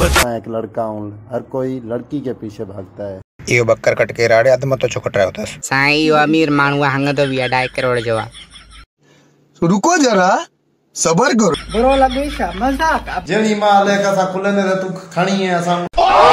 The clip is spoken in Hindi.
मैं एक लड़का हूँ हर कोई लड़की के पीछे भागता है इहो बकर कट के राड़े तो मतो रहा होता है साई यो अमीर मानवा हंग तो बिया अढ़ाई करोड़ जवा तो रुको जरा सबर करो बुरो लगे शा मजाक जेनी मां ले का सा खुले ने तू खणी है असा